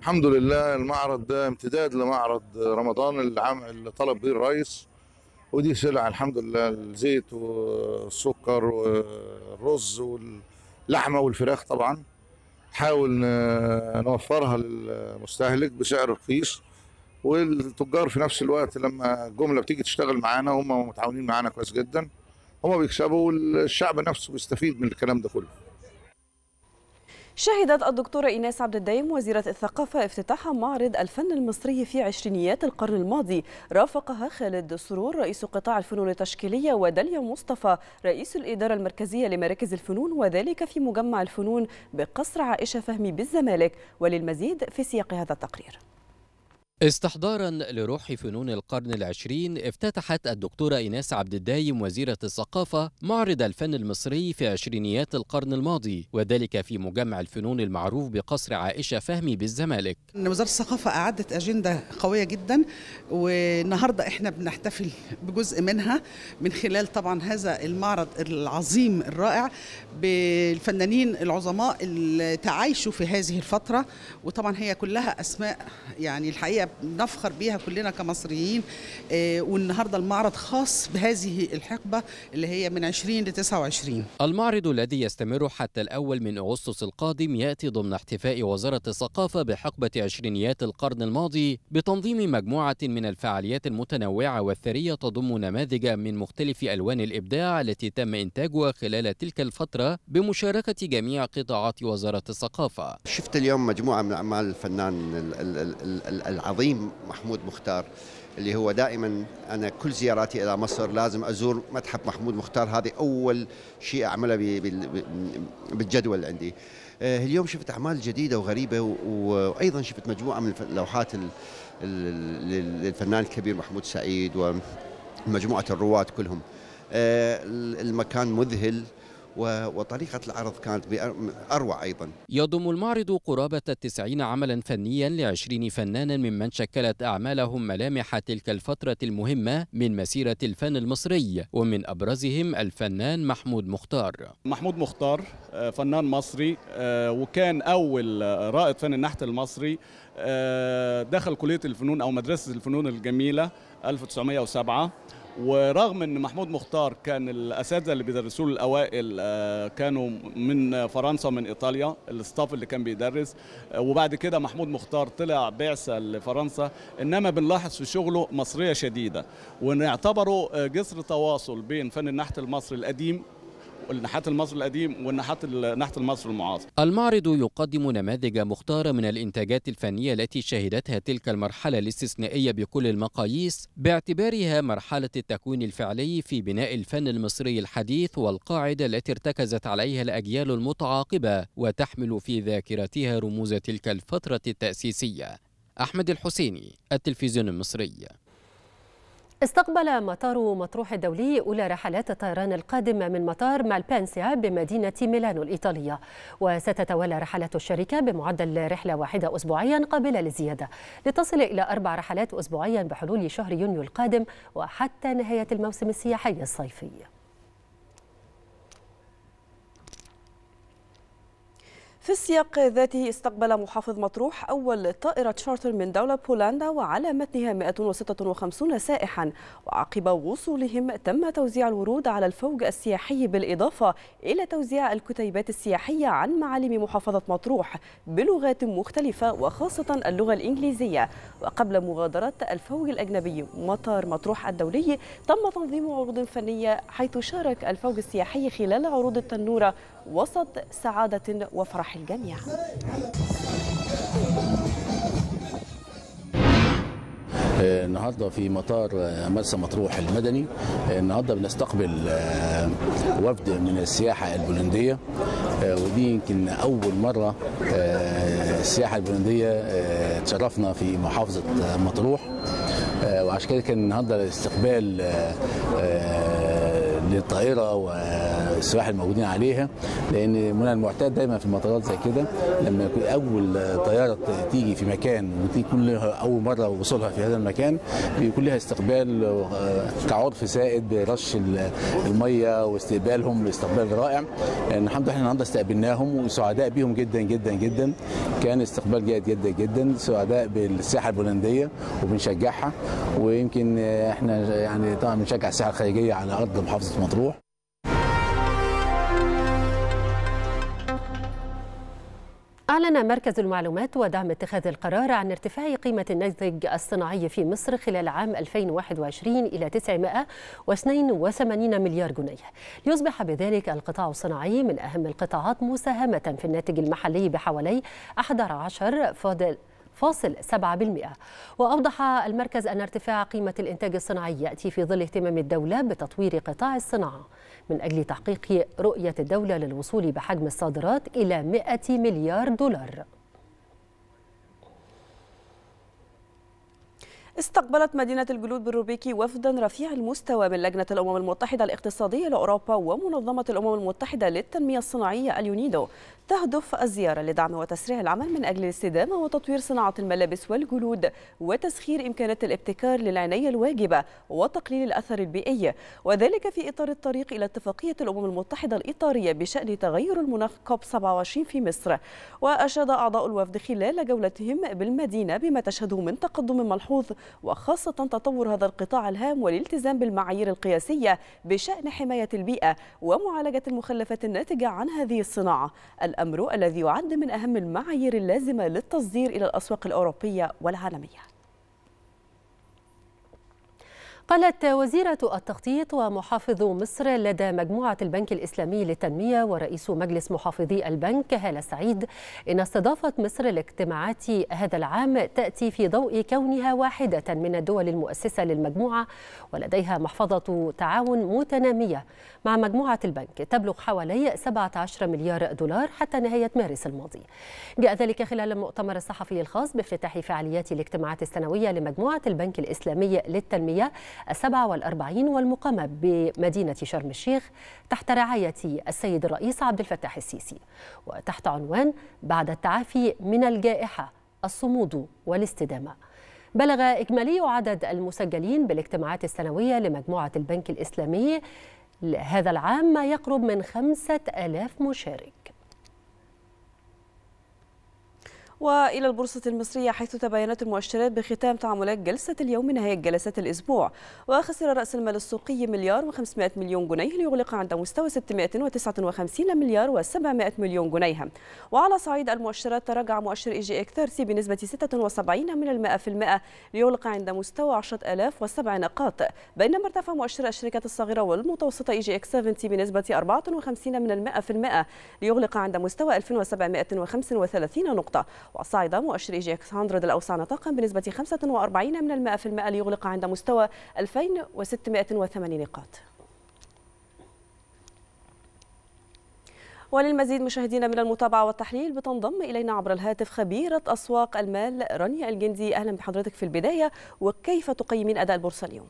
Speaker 3: الحمد لله المعرض ده امتداد لمعرض رمضان العام اللي طلب به الرئيس ودي سلع الحمد لله الزيت والسكر والرز واللحمه والفراخ طبعا حاول نوفرها للمستهلك بسعر رخيص والتجار في نفس الوقت لما الجمله بتيجي تشتغل معانا هم متعاونين معانا كويس جدا هم بيكسبوا والشعب نفسه بيستفيد من الكلام ده كله
Speaker 2: شهدت الدكتورة إيناس عبد الدايم وزيرة الثقافة افتتاح معرض الفن المصري في عشرينيات القرن الماضي رافقها خالد سرور رئيس قطاع الفنون التشكيلية وداليا مصطفى رئيس الإدارة المركزية لمراكز الفنون وذلك في مجمع الفنون بقصر عائشة فهمي بالزمالك وللمزيد في سياق هذا التقرير
Speaker 4: استحضارا لروح فنون القرن العشرين افتتحت الدكتورة إيناس عبد الدايم وزيرة الثقافة معرض الفن المصري في عشرينيات القرن الماضي وذلك في مجمع الفنون المعروف بقصر عائشة فهمي بالزمالك
Speaker 1: وزارة الثقافة أعدت أجندة قوية جدا والنهاردة إحنا بنحتفل بجزء منها من خلال طبعا هذا المعرض العظيم الرائع بالفنانين العظماء اللي تعايشوا في هذه الفترة وطبعا هي كلها أسماء يعني الحقيقة نفخر بنفخر بيها كلنا كمصريين آه، والنهارده المعرض خاص بهذه الحقبه اللي هي من 20 ل 29
Speaker 4: المعرض الذي يستمر حتى الاول من اغسطس القادم ياتي ضمن احتفاء وزاره الثقافه بحقبه عشرينيات القرن الماضي بتنظيم مجموعه من الفعاليات المتنوعه والثريه تضم نماذج من مختلف الوان الابداع التي تم انتاجها خلال تلك الفتره بمشاركه جميع قطاعات وزاره الثقافه
Speaker 2: شفت اليوم مجموعه من اعمال الفنان العظيم العظيم محمود مختار اللي هو دائما انا كل زياراتي الى مصر لازم ازور متحف محمود مختار هذه اول شيء اعمله بالجدول عندي آه، اليوم شفت اعمال جديده وغريبه وايضا شفت مجموعه من اللوحات للفنان الكبير محمود سعيد ومجموعه الرواد كلهم آه، المكان مذهل وطريقة العرض كانت أروع أيضا
Speaker 4: يضم المعرض قرابة 90 عملا فنيا لعشرين فنانا ممن شكلت أعمالهم ملامح تلك الفترة المهمة من مسيرة الفن المصري ومن أبرزهم الفنان محمود مختار
Speaker 3: محمود مختار آه، فنان مصري آه، وكان أول آه، رائد فن النحت المصري دخل كلية الفنون أو مدرسة الفنون الجميلة 1907 ورغم ان محمود مختار كان الاساتذه اللي بيدرسوا الاوائل آه، كانوا من فرنسا من ايطاليا الاستاف اللي كان بيدرس آه، وبعد كده محمود مختار طلع بعثه لفرنسا انما بنلاحظ في شغله مصريه شديده ونعتبره آه، جسر تواصل بين فن النحت المصري القديم النحات المصري القديم والنحات النحت المصري المعاصر المعرض
Speaker 4: يقدم نماذج مختارة من الإنتاجات الفنية التي شهدتها تلك المرحلة الاستثنائية بكل المقاييس باعتبارها مرحلة التكوين الفعلي في بناء الفن المصري الحديث والقاعدة التي ارتكزت عليها الأجيال المتعاقبة وتحمل في ذاكرتها رموز تلك الفترة التأسيسية أحمد الحسيني التلفزيون المصري
Speaker 1: استقبل مطار مطروح الدولي أولى رحلات الطيران القادمة من مطار مالبانسيا بمدينة ميلانو الإيطالية وستتوالى رحلة الشركة بمعدل رحلة واحدة أسبوعيا قابلة للزيادة لتصل إلى أربع رحلات أسبوعيا بحلول شهر يونيو القادم وحتى نهاية الموسم السياحي الصيفي في
Speaker 2: السياق ذاته استقبل محافظ مطروح أول طائرة شارتر من دولة بولندا وعلى متنها 156 سائحا وعقب وصولهم تم توزيع الورود على الفوج السياحي بالإضافة إلى توزيع الكتيبات السياحية عن معالم محافظة مطروح بلغات مختلفة وخاصة اللغة الإنجليزية وقبل مغادرة الفوج الأجنبي مطار مطروح الدولي تم تنظيم عروض فنية حيث شارك الفوج السياحي خلال عروض التنورة وسط سعادة وفرح الجميع
Speaker 4: النهارده في مطار مرسى مطروح المدني النهارده بنستقبل آه، وفد من السياحه البولنديه آه، ودي يمكن اول مره آه، السياحه البولنديه تشرفنا في محافظه مطروح وعشان كده كان النهارده الاستقبال للطائره و السواح الموجودين عليها لان من المعتاد دايما في المطارات زي كده لما يكون اول طياره تيجي في مكان وتكون لها اول مره وصولها في هذا المكان بيكون لها استقبال آه، كعرف سائد برش الميه واستقبالهم استقبال رائع يعني الحمد لله احنا النهارده استقبلناهم وسعداء بيهم جدا جدا جدا كان استقبال جيد جدا جدا سعداء بالساحه البولنديه وبنشجعها ويمكن احنا يعني طبعا بنشجع الساحه الخارجيه على ارض محافظه مطروح
Speaker 1: أعلن مركز المعلومات ودعم اتخاذ القرار عن ارتفاع قيمة الناتج الصناعي في مصر خلال عام 2021 إلى 982 مليار جنيه ليصبح بذلك القطاع الصناعي من أهم القطاعات مساهمة في الناتج المحلي بحوالي 11 فاضل فاصل 7% وأوضح المركز أن ارتفاع قيمة الإنتاج الصناعي يأتي في ظل اهتمام الدولة بتطوير قطاع الصناعة من أجل تحقيق رؤية الدولة للوصول بحجم الصادرات إلى 100 مليار دولار
Speaker 2: استقبلت مدينة الجلود بالروبيكي وفدا رفيع المستوى من لجنة الأمم المتحدة الاقتصادية لأوروبا ومنظمة الأمم المتحدة للتنمية الصناعية اليونيدو تهدف الزيارة لدعم وتسريع العمل من أجل الاستدامة وتطوير صناعة الملابس والجلود وتسخير إمكانات الابتكار للعناية الواجبة وتقليل الأثر البيئي وذلك في إطار الطريق إلى اتفاقية الأمم المتحدة الإطارية بشأن تغير المناخ كوب 27 في مصر وأشاد أعضاء الوفد خلال جولتهم بالمدينة بما تشهده من تقدم ملحوظ وخاصة تطور هذا القطاع الهام والالتزام بالمعايير القياسية بشأن حماية البيئة ومعالجة المخلفات الناتجة عن هذه الصناعة الأمر الذي يعد من أهم المعايير اللازمة للتصدير إلى الأسواق الأوروبية والعالمية
Speaker 1: قالت وزيرة التخطيط ومحافظ مصر لدى مجموعة البنك الإسلامي للتنمية ورئيس مجلس محافظي البنك هالة سعيد إن استضافة مصر لاجتماعات هذا العام تأتي في ضوء كونها واحدة من الدول المؤسسة للمجموعة ولديها محفظة تعاون متنامية مع مجموعة البنك تبلغ حوالي 17 مليار دولار حتى نهاية مارس الماضي جاء ذلك خلال المؤتمر الصحفي الخاص بافتتاح فعاليات الاجتماعات السنوية لمجموعة البنك الإسلامي للتنمية السبع والأربعين والمقامة بمدينة شرم الشيخ تحت رعاية السيد الرئيس عبد الفتاح السيسي وتحت عنوان بعد التعافي من الجائحة الصمود والاستدامة بلغ إجمالي عدد المسجلين بالاجتماعات السنوية لمجموعة البنك الإسلامي هذا العام ما يقرب من خمسة آلاف مشارك
Speaker 2: وإلى البورصة المصرية حيث تباينت المؤشرات بختام تعاملات جلسة اليوم نهاية جلسات الأسبوع وخسر رأس المال السوقي مليار و500 مليون جنيه ليغلق عند مستوى 659 مليار و700 مليون جنيه وعلى صعيد المؤشرات تراجع مؤشر إي جي إك إكترسي بنسبة 76 من المائة في المائة ليغلق عند مستوى 10007 نقاط بينما ارتفع مؤشر الشركات الصغيرة والمتوسطة إي جي إك 70 بنسبة 54 من المائة في المائة ليغلق عند مستوى 1735 نقطة وصعد مؤشر اي جي اكس 100 الأوسان طاقا بنسبة 45% من المائة في المائة ليغلق عند مستوى 2608 نقاط وللمزيد مشاهدينا من المتابعة والتحليل بتنضم إلينا عبر الهاتف خبيرة أسواق المال رانيا الجندي أهلا بحضرتك في البداية وكيف تقيمين أداء البورصة اليوم؟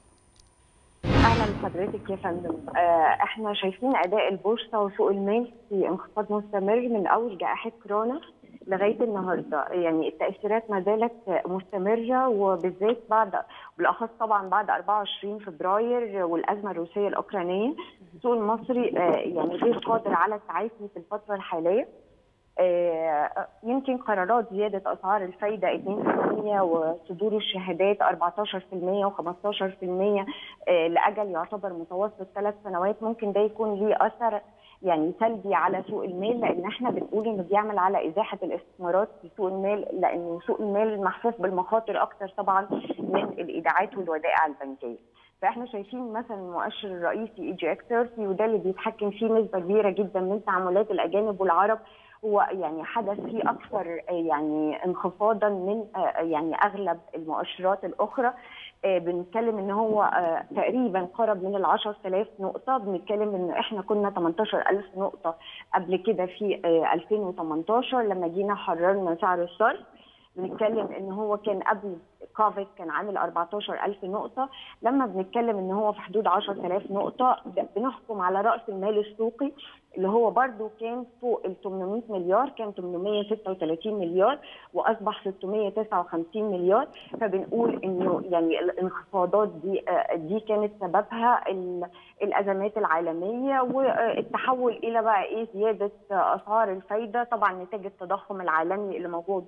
Speaker 5: اهلا بحضرتك يا فندم آه، احنا شايفين اداء البورصه وسوق المال في انخفاض مستمر من اول جائحه كورونا لغايه النهارده يعني التاثيرات ما زالت مستمره وبالذات بعد بالاخص طبعا بعد 24 فبراير والازمه الروسيه الاوكرانيه السوق المصري آه، يعني غير قادر على التعافي في الفتره الحاليه آه، يمكن قرارات زيادة أسعار الفايدة 2% وصدور الشهادات 14% و15% آه، لأجل يعتبر متوسط ثلاث سنوات ممكن ده يكون ليه أثر يعني سلبي على سوق المال لان احنا بنقول انه بيعمل على ازاحه الاستثمارات في سوق المال لان سوق المال محفوف بالمخاطر اكثر طبعا من الايداعات والودائع البنكيه. فاحنا شايفين مثلا المؤشر الرئيسي اي جي اكس 30 وده اللي بيتحكم فيه نسبه كبيره جدا من تعاملات الاجانب والعرب هو يعني حدث فيه اكثر يعني انخفاضا من آه، يعني اغلب المؤشرات الاخرى آه، بنتكلم ان هو آه، تقريبا قرب من ال 10000 نقطه بنتكلم ان احنا كنا 18000 نقطه قبل كده في 2018 آه، لما جينا حررنا سعر الصرف بنتكلم ان هو كان قبل كوفيد كان عامل 14000 نقطه لما بنتكلم ان هو في حدود 10000 نقطه بنحكم على راس المال السوقي اللي هو برضو كان فوق ال 800 مليار كان 836 مليار واصبح 659 مليار فبنقول انه يعني الانخفاضات دي دي كانت سببها الازمات العالميه والتحول الى بقى ايه زياده اسعار الفايده طبعا نتاج التضخم العالمي اللي موجود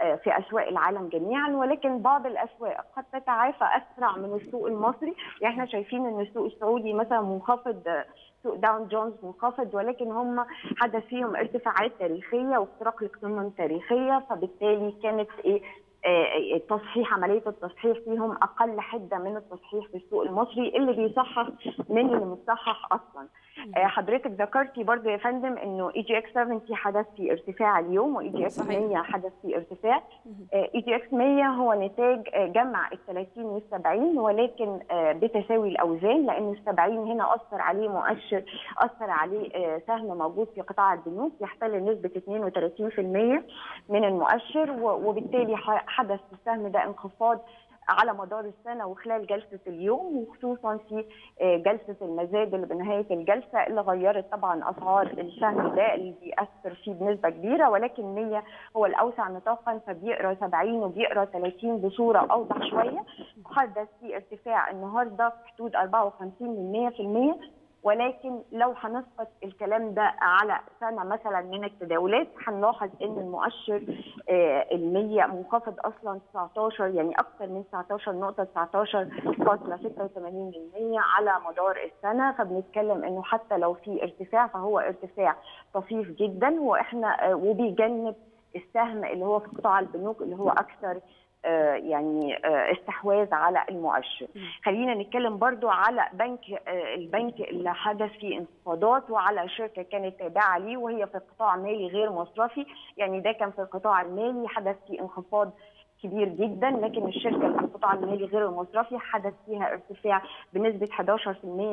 Speaker 5: آه، في اسواق العالم جميعا ولكن بعض الاسواق قد تتعافى اسرع من السوق المصري يعني احنا شايفين ان السوق السعودي مثلا منخفض آه، سوق داون جونز منخفض ولكن هم حدث فيهم ارتفاعات تاريخيه واختراق لقمم تاريخيه فبالتالي كانت ايه آه، آه، تصحيح عمليه التصحيح فيهم اقل حده من التصحيح في السوق المصري اللي بيصحح من اللي متصحح اصلا. آه، حضرتك ذكرتي برضه يا فندم انه اي جي اكس 70 حدث في ارتفاع اليوم واي جي اكس 100 حدث في ارتفاع. اي جي اكس 100 هو نتاج جمع ال 30 وال 70 ولكن بتساوي الاوزان لان ال 70 هنا اثر عليه مؤشر اثر عليه سهم موجود في قطاع البنوك يحتل نسبه 32% من المؤشر وبالتالي حدث في السهم ده انخفاض على مدار السنه وخلال جلسه اليوم وخصوصا في آه، جلسه المزاد اللي بنهايه الجلسه اللي غيرت طبعا اسعار السهم ده اللي بيأثر فيه بنسبه كبيره ولكن 100 هو الاوسع نطاقا فبيقرا 70 وبيقرا 30 بصوره اوضح شويه حدث في ارتفاع النهارده في حدود 54% من ولكن لو هنسقط الكلام ده على سنه مثلا من التداولات هنلاحظ ان المؤشر آه، ال 100 منخفض اصلا 19 يعني اكثر من 19 نقطه 19.86% على مدار السنه فبنتكلم انه حتى لو في ارتفاع فهو ارتفاع طفيف جدا واحنا آه، وبيجنب السهم اللي هو في قطاع البنوك اللي هو اكثر آه، يعني آه، استحواذ على المؤشر خلينا نتكلم برضو على بنك آه، البنك اللي حدث فيه انتفاضات وعلى شركة كانت تابعة ليه وهي في القطاع المالي غير مصرفي يعني ده كان في القطاع المالي حدث فيه انخفاض كبير جدا لكن الشركه القطاع المالي غير المصرفي حدث فيها ارتفاع بنسبه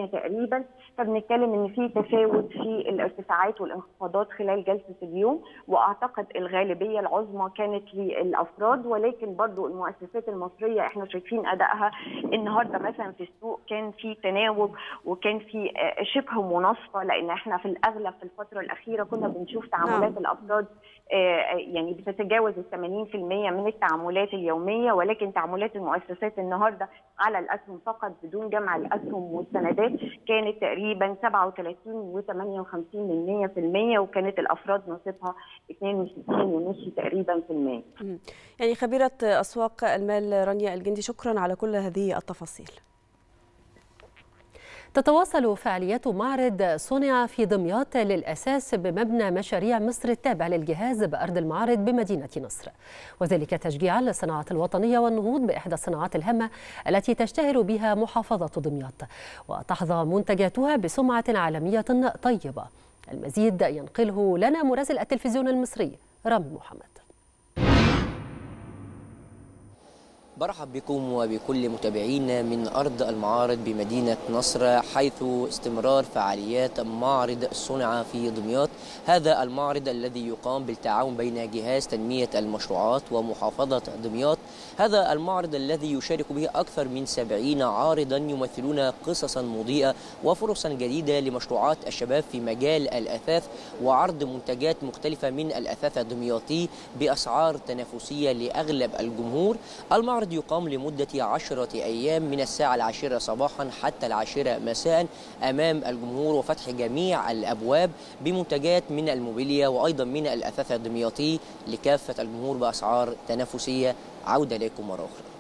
Speaker 5: 11% تقريبا فبنتكلم ان في تفاوت في الارتفاعات والانخفاضات خلال جلسه اليوم واعتقد الغالبيه العظمى كانت للافراد ولكن برضو المؤسسات المصريه احنا شايفين ادائها النهارده مثلا في السوق كان في تناوب وكان في شبه مناصفه لان احنا في الاغلب في الفتره الاخيره كنا بنشوف تعاملات نعم. الافراد آه، يعني بتتجاوز ال 80% من التعاملات التعاملات اليوميه ولكن تعاملات المؤسسات النهارده على الاسهم فقط بدون جمع الاسهم والسندات كانت تقريبا 37 و58% وكانت الافراد نصيبها 62.5 تقريبا في المية.
Speaker 2: يعني خبيره اسواق المال رانيا الجندي شكرا على كل
Speaker 1: هذه التفاصيل. تتواصل فعاليات معرض صنع في دمياط للأساس بمبنى مشاريع مصر التابع للجهاز بأرض المعارض بمدينة نصر وذلك تشجيعا للصناعة الوطنية والنهوض بإحدى الصناعات الهامة التي تشتهر بها محافظة دمياط وتحظى منتجاتها بسمعة عالمية طيبة المزيد ينقله لنا مراسل التلفزيون المصري رامي محمد برحب بكم وبكل متابعينا من أرض المعارض بمدينة نصر حيث استمرار فعاليات معرض صنع في دمياط هذا المعرض الذي يقام بالتعاون بين جهاز تنمية المشروعات ومحافظة دمياط هذا المعرض الذي يشارك به أكثر من 70 عارضا يمثلون قصصا مضيئة وفرصا جديدة لمشروعات الشباب في مجال الأثاث وعرض منتجات مختلفة من الأثاث الدمياطي بأسعار تنافسية لأغلب الجمهور المعرض يقام لمدة عشرة أيام من الساعة العاشرة صباحا حتى العاشرة مساء أمام الجمهور وفتح جميع الأبواب بمنتجات من الموبيليا وأيضا من الأثاث الدمياطي لكافة الجمهور بأسعار تنافسية عودة لكم مرة أخرى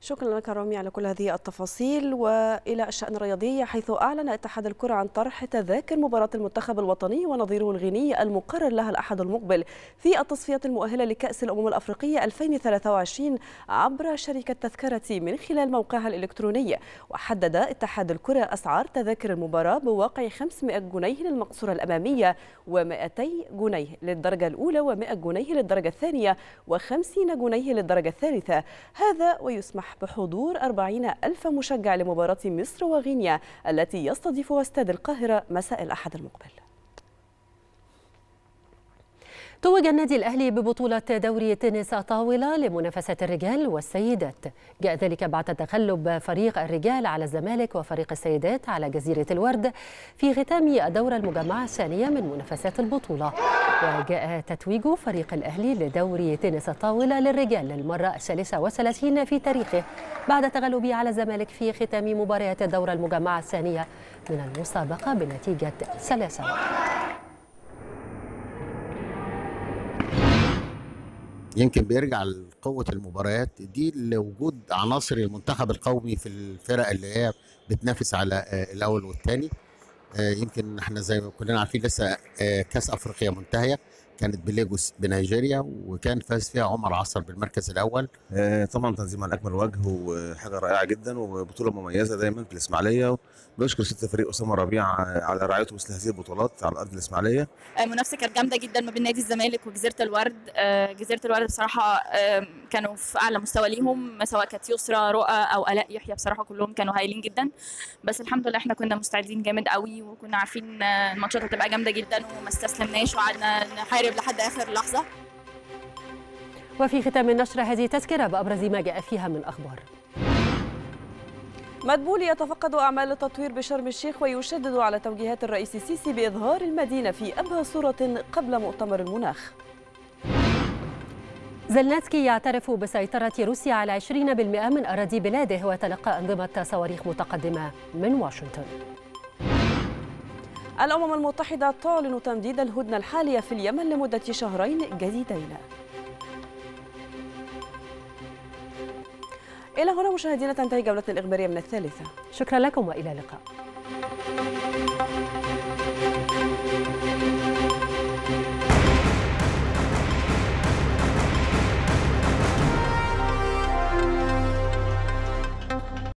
Speaker 2: شكرا لك رامي على كل هذه التفاصيل والى الشان الرياضي حيث اعلن اتحاد الكره عن طرح تذاكر مباراه المنتخب الوطني ونظيره الغيني المقرر لها الاحد المقبل في التصفيات المؤهله لكاس الامم الافريقيه 2023 عبر شركه تذكره من خلال موقعها الالكتروني وحدد اتحاد الكره اسعار تذاكر المباراه بواقع 500 جنيه للمقصوره الاماميه و200 جنيه للدرجه الاولى و100 جنيه للدرجه الثانيه و50 جنيه للدرجه الثالثه هذا ويسمح يفرح بحضور 40 ألف مشجع لمباراة مصر وغينيا التي
Speaker 1: يستضيفها استاد القاهرة مساء الأحد المقبل توج النادي الأهلي ببطولة دوري تنس طاولة لمنافسة الرجال والسيدات جاء ذلك بعد تغلب فريق الرجال على الزمالك وفريق السيدات على جزيرة الورد في ختام الدورة المجمعة الثانية من منافسات البطولة وجاء تتويج فريق الأهلي لدوري تنس الطاولة للرجال للمرة الثالثة وثلاثين في تاريخه بعد تغلبه على الزمالك في ختام مباريات الدورة المجمعة الثانية من المسابقة بنتيجة 3
Speaker 4: يمكن بيرجع لقوه المباريات دي لوجود عناصر المنتخب القومي في الفرق اللي هي بتنافس على آه، الاول والثاني آه، يمكن احنا زي ما كلنا عارفين لسه آه، كاس افريقيا منتهيه كانت بليجوس بنيجيريا وكان فاز فيها عمر عصر بالمركز الاول آه، طبعا
Speaker 3: تنظيم على اكمل وجه وحاجه رائعه جدا وبطوله مميزه دايما في الاسماعيليه بشكر ست فريق اسامه ربيع على رعايته مثل هذه البطولات على ارض الاسماعيليه
Speaker 2: المنافسه آه، كانت جامده جدا ما بين نادي الزمالك وجزيره الورد آه، جزيره الورد بصراحه كانوا في اعلى مستوى ليهم سواء كانت يسرى رؤى او الاء يحيى بصراحه كلهم كانوا هايلين جدا بس الحمد لله احنا كنا مستعدين جامد قوي وكنا عارفين الماتشات هتبقى جامده جدا وما استسلمناش وقعدنا نحارب التدريب لحد آخر لحظة
Speaker 1: وفي ختام النشرة هذه تذكرة بأبرز ما جاء فيها من أخبار
Speaker 2: مدبول يتفقد أعمال التطوير بشرم الشيخ ويشدد على توجيهات الرئيس السيسي بإظهار المدينة في أبهى صورة قبل مؤتمر المناخ
Speaker 1: زلناتسكي يعترف بسيطرة روسيا على 20% من أراضي بلاده وتلقى أنظمة صواريخ متقدمة من واشنطن
Speaker 2: الأمم المتحدة تعلن تمديد الهدنة الحالية في اليمن لمدة شهرين جديدين إلى هنا مشاهدينا تنتهي جولتنا الإخبارية من الثالثة شكرا لكم وإلى اللقاء